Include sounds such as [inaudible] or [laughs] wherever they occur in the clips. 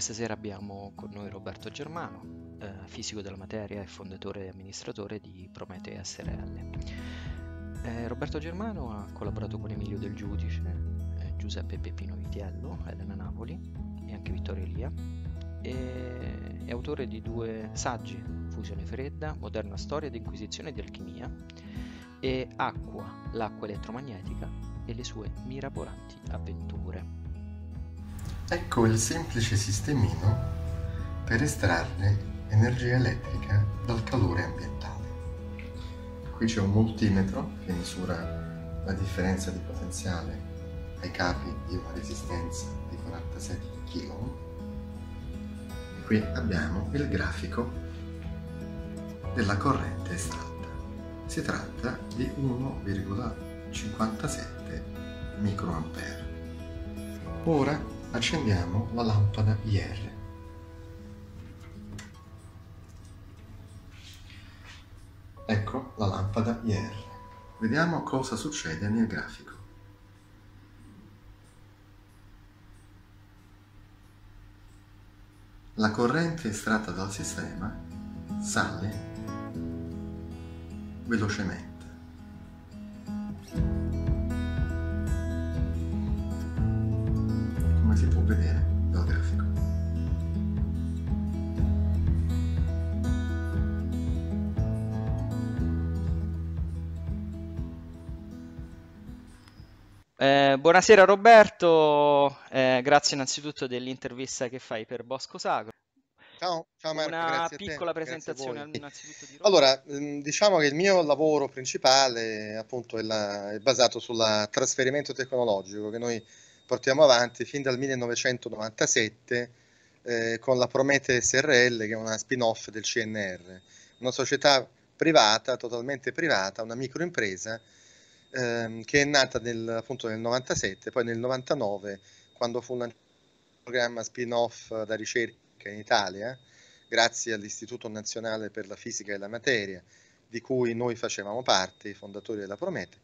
Questa sera abbiamo con noi Roberto Germano, eh, fisico della materia e fondatore e amministratore di Promete SRL. Eh, Roberto Germano ha collaborato con Emilio Del Giudice, eh, Giuseppe Peppino Vitiello, Elena Napoli e anche Vittorio Elia. E è autore di due saggi, Fusione fredda, Moderna storia ed Inquisizione di alchimia, e Acqua, l'acqua elettromagnetica e le sue mirabolanti avventure. Ecco il semplice sistemino per estrarre energia elettrica dal calore ambientale. Qui c'è un multimetro che misura la differenza di potenziale ai capi di una resistenza di 47 kg. E qui abbiamo il grafico della corrente estratta. Si tratta di 1,57 microampere. Ora accendiamo la lampada IR. Ecco la lampada IR. Vediamo cosa succede nel grafico. La corrente estratta dal sistema sale velocemente. si può vedere dal grafico. Eh, buonasera Roberto, eh, grazie innanzitutto dell'intervista che fai per Bosco Sacro. Ciao, ciao Marco, Una piccola presentazione innanzitutto di [laughs] Roberto. Allora, mm, diciamo che il mio lavoro principale appunto è, la, è basato sul trasferimento tecnologico che noi portiamo avanti fin dal 1997 eh, con la Promete SRL, che è una spin-off del CNR, una società privata, totalmente privata, una microimpresa ehm, che è nata nel, appunto nel 97, poi nel 99 quando fu lanciato il programma spin-off da ricerca in Italia, grazie all'Istituto Nazionale per la Fisica e la Materia, di cui noi facevamo parte, i fondatori della Promete,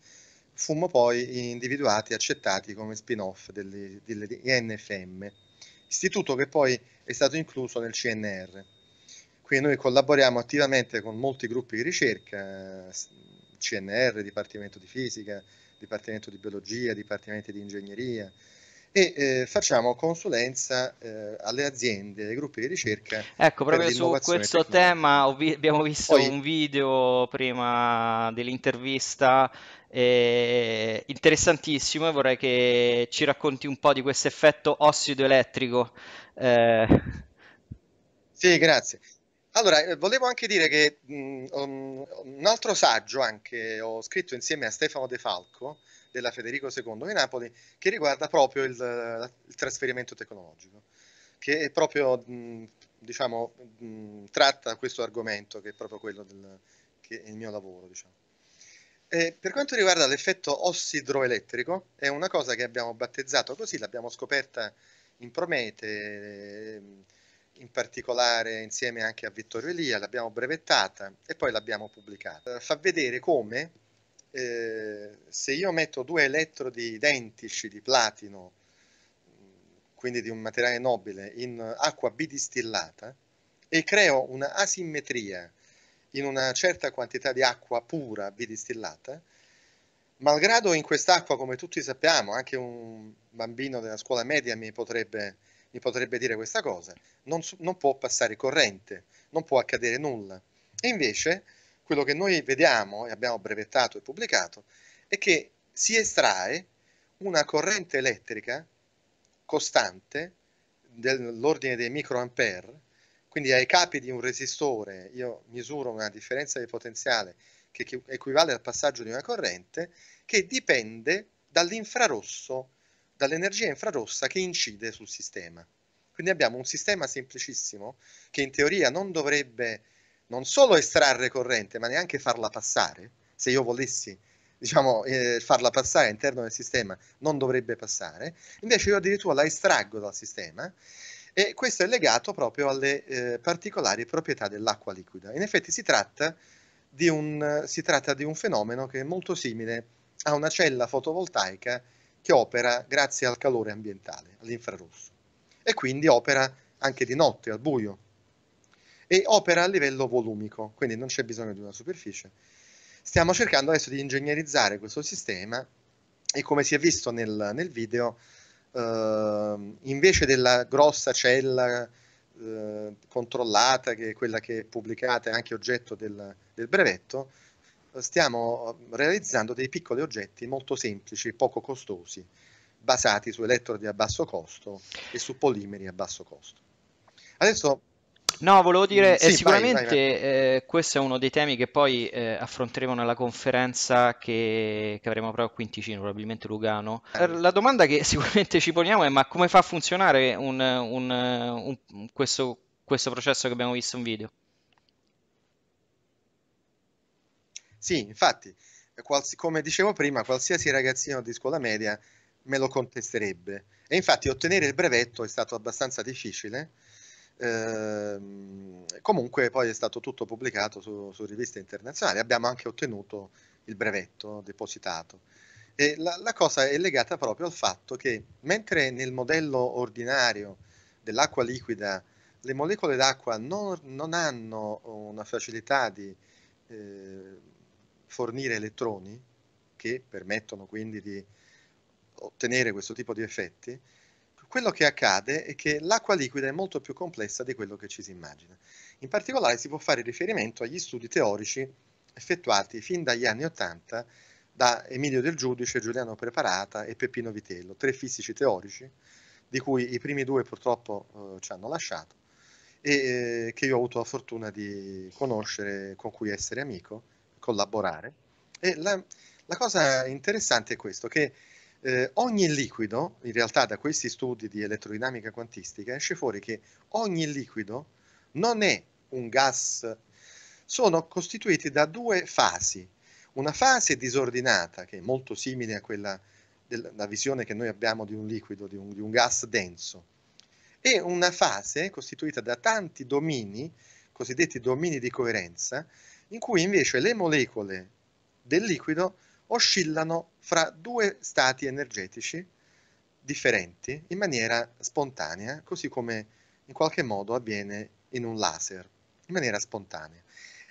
fummo poi individuati e accettati come spin-off dell'INFM, istituto che poi è stato incluso nel CNR. Qui noi collaboriamo attivamente con molti gruppi di ricerca, CNR, Dipartimento di Fisica, Dipartimento di Biologia, Dipartimento di Ingegneria, e eh, facciamo consulenza eh, alle aziende, ai gruppi di ricerca. Ecco, proprio su questo tema vi abbiamo visto Poi... un video prima dell'intervista eh, interessantissimo e vorrei che ci racconti un po' di questo effetto ossido elettrico. Eh. Sì, grazie. Allora, eh, volevo anche dire che mh, um, un altro saggio anche ho scritto insieme a Stefano De Falco della Federico II di Napoli che riguarda proprio il, il trasferimento tecnologico, che è proprio, mh, diciamo, mh, tratta questo argomento che è proprio quello del, che è il mio lavoro, diciamo. Eh, per quanto riguarda l'effetto ossidroelettrico, è una cosa che abbiamo battezzato così, l'abbiamo scoperta in Promete, ehm, in particolare insieme anche a Vittorio Elia, l'abbiamo brevettata e poi l'abbiamo pubblicata. Eh, fa vedere come eh, se io metto due elettrodi identici di platino, mm, quindi di un materiale nobile, in acqua bidistillata e creo una asimmetria in una certa quantità di acqua pura bidistillata, malgrado in quest'acqua, come tutti sappiamo, anche un bambino della scuola media mi potrebbe, mi potrebbe dire questa cosa, non, non, può passare corrente, non può accadere nulla. E invece quello che noi vediamo e abbiamo brevettato e pubblicato è che si estrae una corrente elettrica costante dell'ordine dei microampere quindi ai capi di un resistore io misuro una differenza di potenziale che equivale al passaggio di una corrente che dipende dall'infrarosso, dall'energia infrarossa che incide sul sistema. Quindi abbiamo un sistema semplicissimo che in teoria non dovrebbe non solo estrarre corrente, ma neanche farla passare. Se io volessi diciamo, eh, farla passare all'interno del sistema, non dovrebbe passare. Invece io addirittura la estraggo dal sistema e questo è legato proprio alle eh, particolari proprietà dell'acqua liquida. In effetti si tratta, un, si tratta, di un, fenomeno che è molto simile a una cella fotovoltaica che opera grazie al calore ambientale, all'infrarosso, e quindi opera anche di notte, al buio, e opera a livello volumico, quindi non c'è bisogno di una superficie. Stiamo cercando adesso di ingegnerizzare questo sistema e come si è visto nel, nel video, Uh, invece della grossa cella eh, controllata, che è quella che è pubblicata e anche oggetto del, del brevetto, stiamo eh, realizzando dei piccoli oggetti molto semplici, poco costosi, basati su elettrodi a basso costo e su polimeri a basso costo. Adesso No, volevo dire, mm, eh, sì, sicuramente vai, vai, vai. Eh, questo è uno dei temi che poi eh, affronteremo nella conferenza che, che avremo proprio a Quinticino, probabilmente Lugano. Eh. La domanda che [laughs] sicuramente ci poniamo è ma come fa a funzionare un, un, un, questo, questo processo che abbiamo visto in video? Sì, infatti, quals- come dicevo prima, qualsiasi ragazzino di scuola media me lo contesterebbe. E infatti ottenere il brevetto è stato abbastanza difficile Ehm, comunque poi è stato tutto pubblicato su, su, riviste internazionali, abbiamo anche ottenuto il brevetto depositato. E la, la cosa è legata proprio al fatto che mentre nel modello ordinario dell'acqua liquida le molecole d'acqua non, non, hanno una facilità di eh, fornire elettroni che permettono quindi di ottenere questo tipo di effetti, quello che accade è che l'acqua liquida è molto più complessa di quello che ci si immagina. In particolare si può fare riferimento agli studi teorici effettuati fin dagli anni Ottanta da Emilio Del Giudice, Giuliano Preparata e Peppino Vitello, tre fisici teorici, di cui i primi due purtroppo eh, ci hanno lasciato, e eh, che io ho avuto la fortuna di conoscere, con cui essere amico, collaborare. E la, la cosa interessante è questo, che eh, ogni liquido, in realtà da questi studi di elettrodinamica quantistica esce fuori che ogni liquido non è un gas, sono costituiti da due fasi, una fase disordinata che è molto simile a quella della visione che noi abbiamo di un liquido, di un, di un gas denso, e una fase costituita da tanti domini, cosiddetti domini di coerenza, in cui invece le molecole del liquido oscillano fra due stati energetici differenti in maniera spontanea, così come in qualche modo avviene in un laser, in maniera spontanea.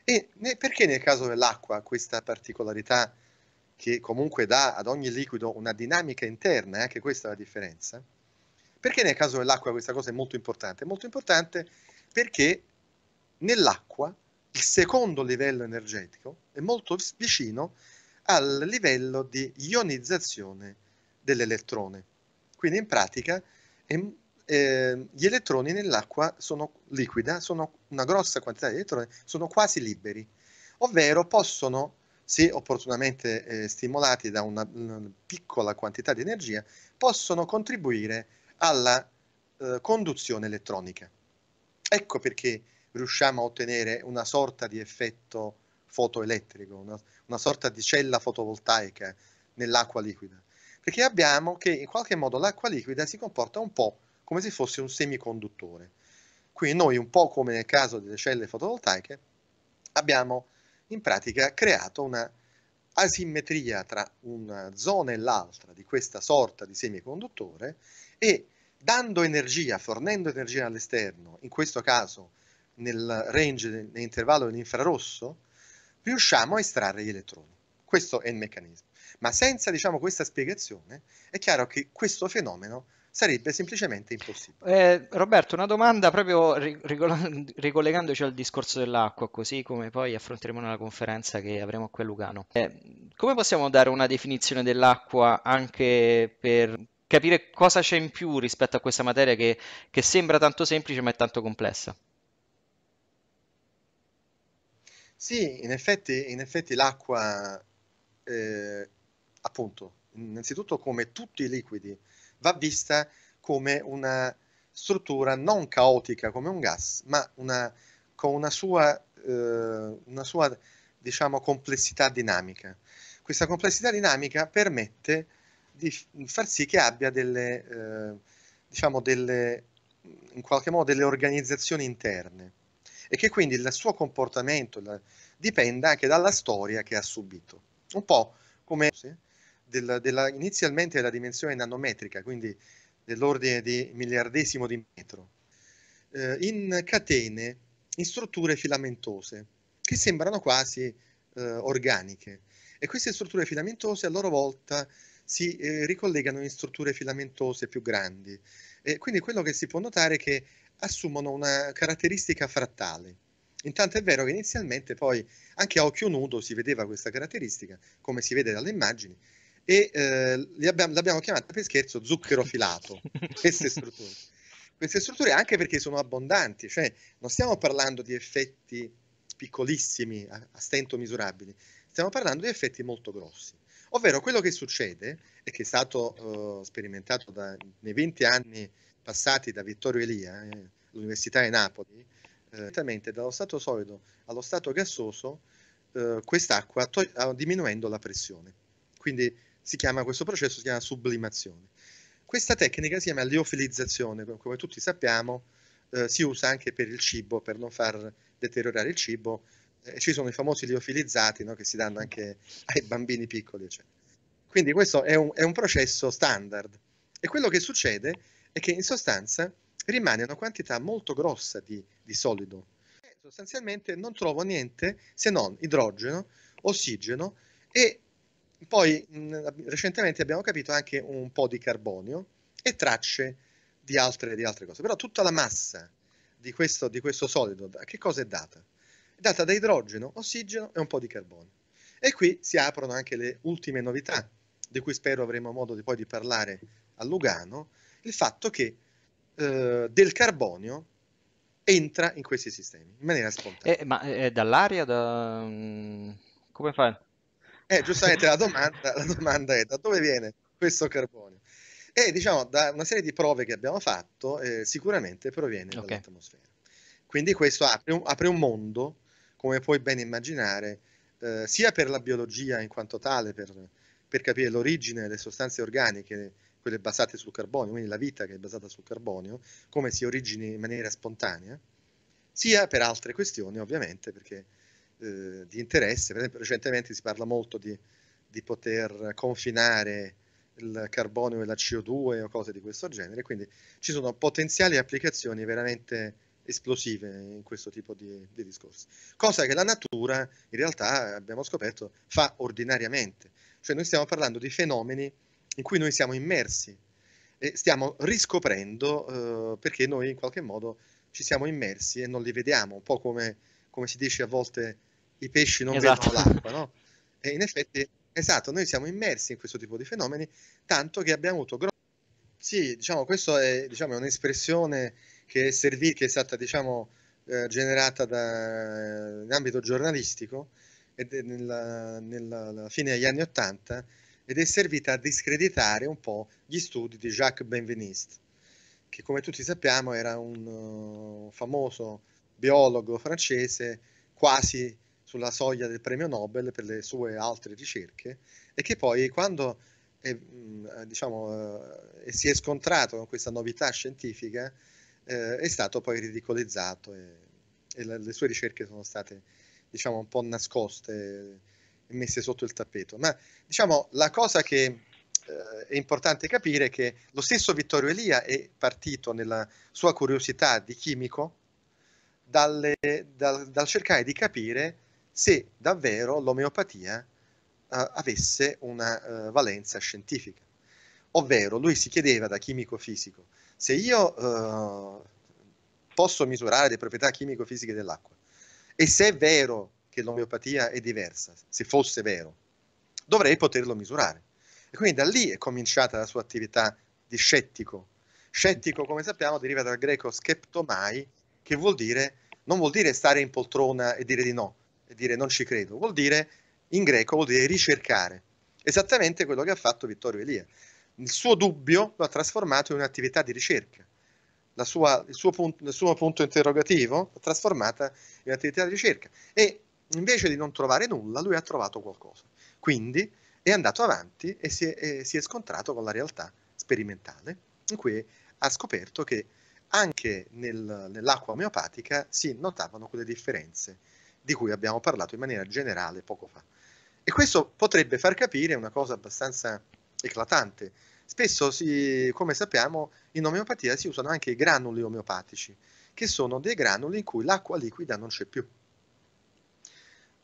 E ne, perché nel caso dell'acqua questa particolarità che comunque dà ad ogni liquido una dinamica interna, e eh, anche questa è la differenza? Perché nel caso dell'acqua questa cosa è molto importante? molto importante perché nell'acqua il secondo livello energetico è molto vicino al livello di ionizzazione dell'elettrone. Quindi in pratica eh, gli elettroni nell'acqua sono liquida, sono una grossa quantità di elettroni, sono quasi liberi, ovvero possono, se opportunamente eh, stimolati da una, una, piccola quantità di energia, possono contribuire alla eh, conduzione elettronica. Ecco perché riusciamo a ottenere una sorta di effetto fotoelettrico, una, una sorta di cella fotovoltaica nell'acqua liquida. Perché abbiamo che in qualche modo l'acqua liquida si comporta un po' come se fosse un semiconduttore. Quindi noi, un po' come nel caso delle celle fotovoltaiche, abbiamo in pratica creato una asimmetria tra una zona e l'altra di questa sorta di semiconduttore e dando energia, fornendo energia all'esterno, in questo caso nel range, nell'intervallo dell'infrarosso, riusciamo a estrarre gli elettroni. Questo è il meccanismo. Ma senza diciamo, questa spiegazione è chiaro che questo fenomeno sarebbe semplicemente impossibile. Eh, Roberto, una domanda proprio ricollegandoci al discorso dell'acqua, così come poi affronteremo nella conferenza che avremo qui a Lugano. Eh, come possiamo dare una definizione dell'acqua anche per capire cosa c'è in più rispetto a questa materia che, che sembra tanto semplice ma è tanto complessa? Sì, in effetti, in effetti l'acqua, eh, appunto, innanzitutto come tutti i liquidi, va vista come una struttura non caotica come un gas, ma una, con una sua, eh, una sua diciamo, complessità dinamica. Questa complessità dinamica permette di far sì che abbia delle, eh, diciamo delle, in qualche modo delle organizzazioni interne e che quindi il suo comportamento dipenda anche dalla storia che ha subito. Un po' come della, della, inizialmente della dimensione nanometrica, quindi dell'ordine di miliardesimo di metro, eh, in catene, in strutture filamentose, che sembrano quasi eh, organiche. E queste strutture filamentose a loro volta si eh, ricollegano in strutture filamentose più grandi. E quindi quello che si può notare è che assumono una caratteristica frattale. Intanto è vero che inizialmente poi anche a occhio nudo si vedeva questa caratteristica, come si vede dalle immagini, e eh, abbiamo, l'abbiamo chiamata per scherzo zucchero filato, [laughs] queste strutture. Queste strutture anche perché sono abbondanti, cioè non stiamo parlando di effetti piccolissimi, a, a stento misurabili, stiamo parlando di effetti molto grossi. Ovvero quello che succede e che è stato uh, sperimentato da, nei 20 anni passati da Vittorio Elia, eh, all'Università di Napoli, eh, dallo stato solido allo stato gassoso, eh, quest'acqua to- ah, diminuendo la pressione. Quindi si chiama, questo processo si chiama sublimazione. Questa tecnica si chiama liofilizzazione, come tutti sappiamo, eh, si usa anche per il cibo, per non far deteriorare il cibo, eh, ci sono i famosi liofilizzati no, che si danno anche ai bambini piccoli. Cioè. Quindi questo è un, è un, processo standard. E quello che succede è che in sostanza rimane una quantità molto grossa di, di solido. E sostanzialmente non trovo niente se non idrogeno, ossigeno e poi mh, recentemente abbiamo capito anche un po' di carbonio e tracce di altre, di altre cose. Però tutta la massa di questo, di questo solido, a che cosa è data? data da idrogeno, ossigeno e un po' di carbonio. E qui si aprono anche le ultime novità, di cui spero avremo modo di poi di parlare a Lugano, il fatto che eh, del carbonio entra in questi sistemi in maniera spontanea. Eh, ma è eh, dall'aria? Da... Mm, come fai? Eh, giustamente la domanda, la domanda, è da dove viene questo carbonio? E diciamo da una serie di prove che abbiamo fatto eh, sicuramente proviene okay. dall'atmosfera. Quindi questo apre un, apre un mondo come puoi ben immaginare, eh, sia per la biologia in quanto tale, per, per capire l'origine delle sostanze organiche, quelle basate sul carbonio, quindi la vita che è basata sul carbonio, come si origini in maniera spontanea, sia per altre questioni ovviamente, perché eh, di interesse, per esempio recentemente si parla molto di, di poter confinare il carbonio e la CO2 o cose di questo genere, quindi ci sono potenziali applicazioni veramente esplosive in questo tipo di, di discorsi. Cosa che la natura, in realtà, abbiamo scoperto, fa ordinariamente. Cioè noi stiamo parlando di fenomeni in cui noi siamo immersi e stiamo riscoprendo eh, perché noi in qualche modo ci siamo immersi e non li vediamo, un po' come, come si dice a volte i pesci non esatto. vedono l'acqua, no? [laughs] E in effetti, esatto, noi siamo immersi in questo tipo di fenomeni, tanto che abbiamo avuto grossi... Sì, diciamo, questa è diciamo, un'espressione che è, servi- che è stata diciamo, eh, generata da, eh, in ambito giornalistico ed nella, nella fine degli anni Ottanta ed è servita a discreditare un po' gli studi di Jacques Benveniste, che come tutti sappiamo era un uh, famoso biologo francese quasi sulla soglia del premio Nobel per le sue altre ricerche e che poi quando è, mm, diciamo, eh, si è scontrato con questa novità scientifica eh, è stato poi ridicolizzato e, e la, le sue ricerche sono state diciamo un po' nascoste e messe sotto il tappeto. Ma diciamo la cosa che eh, è importante capire è che lo stesso Vittorio Elia è partito nella sua curiosità di chimico dalle, dal, dal, cercare di capire se davvero l'omeopatia eh, avesse una eh, valenza scientifica. Ovvero lui si chiedeva da chimico fisico se io eh, posso misurare le proprietà chimico-fisiche dell'acqua e se è vero che l'omeopatia è diversa, se fosse vero, dovrei poterlo misurare. E quindi da lì è cominciata la sua attività di scettico. Scettico, come sappiamo, deriva dal greco skeptomai, che vuol dire, non vuol dire stare in poltrona e dire di no, e dire non ci credo, vuol dire, in greco, vuol dire ricercare. Esattamente quello che ha fatto Vittorio Elia il suo dubbio lo ha trasformato in un'attività di ricerca. Sua, il, suo punto, il, suo punto, interrogativo l'ha trasformata in un'attività di ricerca e invece di non trovare nulla lui ha trovato qualcosa. Quindi è andato avanti e si è, e si è scontrato con la realtà sperimentale in cui ha scoperto che anche nel, nell'acqua omeopatica si notavano quelle differenze di cui abbiamo parlato in maniera generale poco fa. E questo potrebbe far capire una cosa abbastanza eclatante. Spesso, si, come sappiamo, in omeopatia si usano anche i granuli omeopatici, che sono dei granuli in cui l'acqua liquida non c'è più.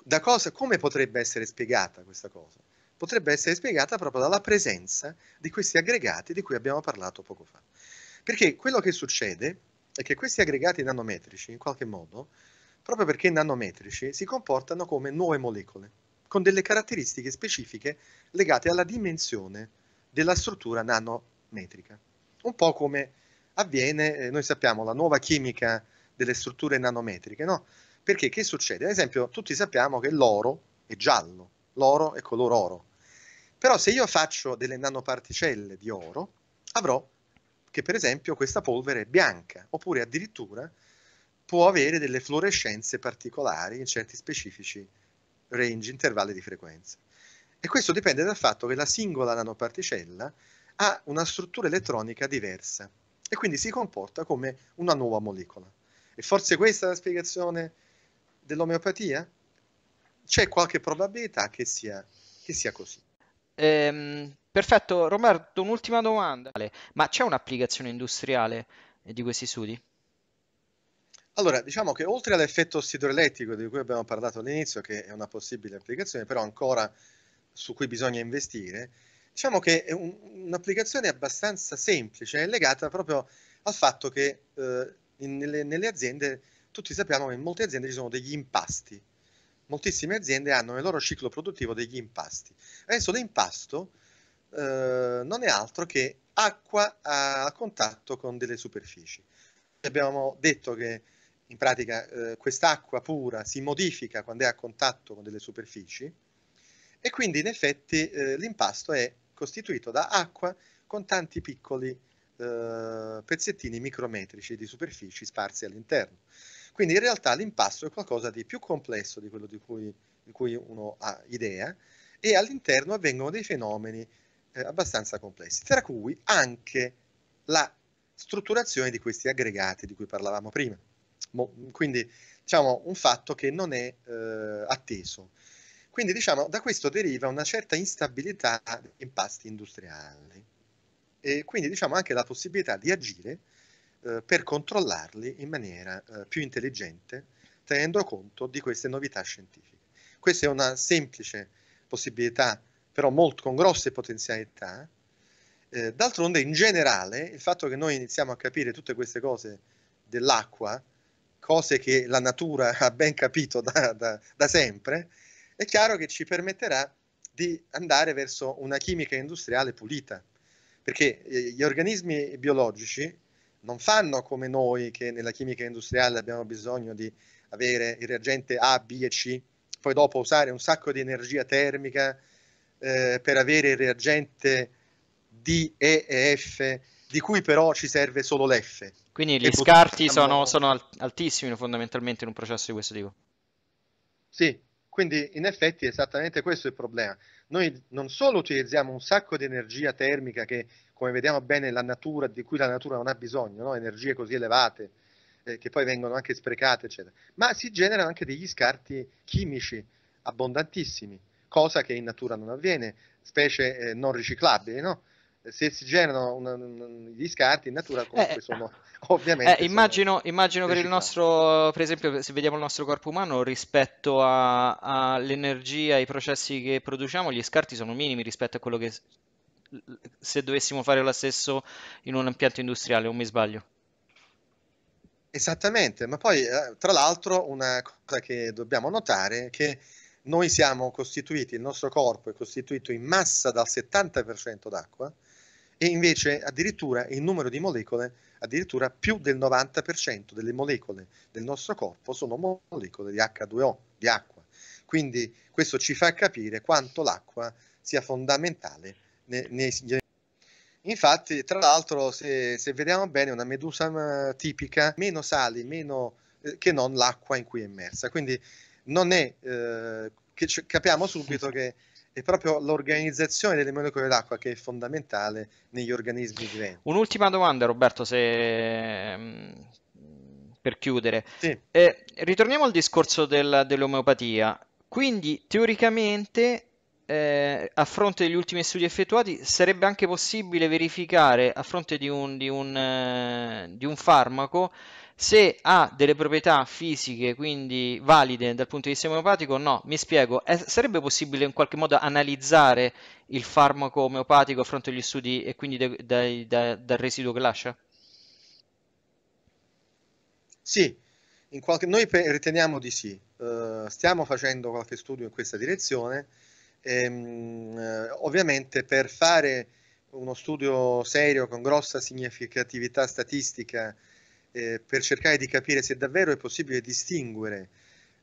Da cosa, come potrebbe essere spiegata questa cosa? Potrebbe essere spiegata proprio dalla presenza di questi aggregati di cui abbiamo parlato poco fa. Perché quello che succede è che questi aggregati nanometrici, in qualche modo, proprio perché nanometrici, si comportano come nuove molecole con delle caratteristiche specifiche legate alla dimensione della struttura nanometrica. Un po' come avviene, eh, noi sappiamo, la nuova chimica delle strutture nanometriche, no? Perché che succede? Ad esempio, tutti sappiamo che l'oro è giallo, l'oro è color oro. Però se io faccio delle nanoparticelle di oro, avrò che per esempio questa polvere è bianca, oppure addirittura può avere delle fluorescenze particolari in certi specifici range, intervalli di frequenza. E questo dipende dal fatto che la singola nanoparticella ha una struttura elettronica diversa e quindi si comporta come una nuova molecola. E forse questa è la spiegazione dell'omeopatia? C'è qualche probabilità che sia, che sia così. Ehm, perfetto, Roberto, un'ultima domanda. Ma c'è un'applicazione industriale di questi studi? Allora, diciamo che oltre all'effetto sidroelettrico di cui abbiamo parlato all'inizio, che è una possibile applicazione, però ancora su cui bisogna investire, diciamo che è un'applicazione abbastanza semplice, è legata proprio al fatto che eh, in, nelle, nelle, aziende, tutti sappiamo che in molte aziende ci sono degli impasti, moltissime aziende hanno nel loro ciclo produttivo degli impasti. Adesso l'impasto eh, non è altro che acqua a contatto con delle superfici. Abbiamo detto che in pratica eh, quest'acqua pura si modifica quando è a contatto con delle superfici e quindi in effetti eh, l'impasto è costituito da acqua con tanti piccoli eh, pezzettini micrometrici di superfici sparsi all'interno. Quindi in realtà l'impasto è qualcosa di più complesso di quello di cui, di cui uno ha idea e all'interno avvengono dei fenomeni eh, abbastanza complessi, tra cui anche la strutturazione di questi aggregati di cui parlavamo prima. Mo, quindi diciamo un fatto che non è eh, atteso. Quindi diciamo da questo deriva una certa instabilità degli impasti industriali e quindi diciamo anche la possibilità di agire eh, per controllarli in maniera eh, più intelligente tenendo conto di queste novità scientifiche. Questa è una semplice possibilità però molto, con grosse potenzialità. Eh, d'altronde in generale il fatto che noi iniziamo a capire tutte queste cose dell'acqua cose che la natura [laughs] ha ben capito da, da, da sempre, è chiaro che ci permetterà di andare verso una chimica industriale pulita, perché eh, gli organismi biologici non fanno come noi che nella chimica industriale abbiamo bisogno di avere il reagente A, B e C, poi dopo usare un sacco di energia termica eh, per avere il reagente D, E e F, di cui però ci serve solo l'F. Quindi gli scarti possiamo... sono, sono altissimi fondamentalmente in un processo di questo tipo. Sì, quindi in effetti è esattamente questo il problema. Noi non solo utilizziamo un sacco di energia termica che, come vediamo bene, la natura, di cui la natura non ha bisogno, no? energie così elevate, eh, che poi vengono anche sprecate, eccetera, ma si generano anche degli scarti chimici abbondantissimi, cosa che in natura non avviene, specie eh, non riciclabili, no? se si generano un, un, gli scarti in natura eh, comunque eh, sono ovviamente eh, immagino, sono immagino per il nostro per esempio se vediamo il nostro corpo umano rispetto all'energia ai processi che produciamo gli scarti sono minimi rispetto a quello che se dovessimo fare lo stesso in un impianto industriale o mi sbaglio esattamente ma poi eh, tra l'altro una cosa che dobbiamo notare è che noi siamo costituiti, il nostro corpo è costituito in massa dal 70% d'acqua, e invece addirittura il numero di molecole, addirittura più del 90% delle molecole del nostro corpo sono molecole di H2O, di acqua. Quindi questo ci fa capire quanto l'acqua sia fondamentale nei, nei Infatti, tra l'altro, se, se, vediamo bene, una medusa mm, tipica meno sali, meno eh, che non l'acqua in cui è immersa. Quindi non è eh, che capiamo subito che è proprio l'organizzazione delle molecole d'acqua che è fondamentale negli organismi viventi. Un'ultima domanda, Roberto, se... Mm, per chiudere. Sì. Eh, ritorniamo al discorso del, dell'omeopatia. Quindi, teoricamente, eh, a fronte degli ultimi studi effettuati, sarebbe anche possibile verificare, a fronte di un, di un, eh, di un farmaco, se ha delle proprietà fisiche, quindi valide dal punto di vista omeopatico, no, mi spiego, è, sarebbe possibile in qualche modo analizzare il farmaco omeopatico a fronte degli studi e quindi de, de, de, dal residuo che lascia? Sì, qualche, noi riteniamo di sì, uh, stiamo facendo qualche studio in questa direzione, e, um, eh, ovviamente per fare uno studio serio con grossa significatività statistica eh, per cercare di capire se davvero è possibile distinguere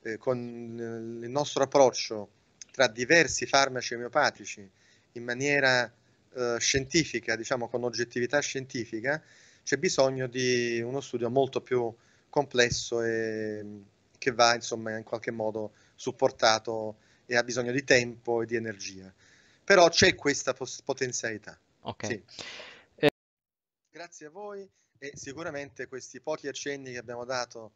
eh, con eh, il nostro approccio tra diversi farmaci omeopatici in maniera eh, scientifica, diciamo con oggettività scientifica, c'è bisogno di uno studio molto più complesso e mm, che va insomma in qualche modo supportato e ha bisogno di tempo e di energia. Però c'è questa potenzialità. Okay. Sì. Eh. Grazie a voi. E sicuramente questi pochi accenni che abbiamo dato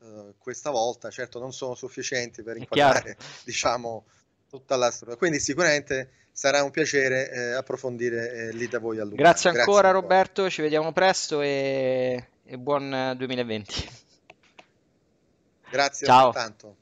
eh, questa volta, certo, non sono sufficienti per inquadrare [laughs] diciamo, tutta la struttura. Quindi sicuramente sarà un piacere eh, approfondire eh, lì da voi all'Unione. Grazie, Grazie ancora Roberto, ci vediamo presto e, e buon 2020. Eh, Grazie Ciao. tanto.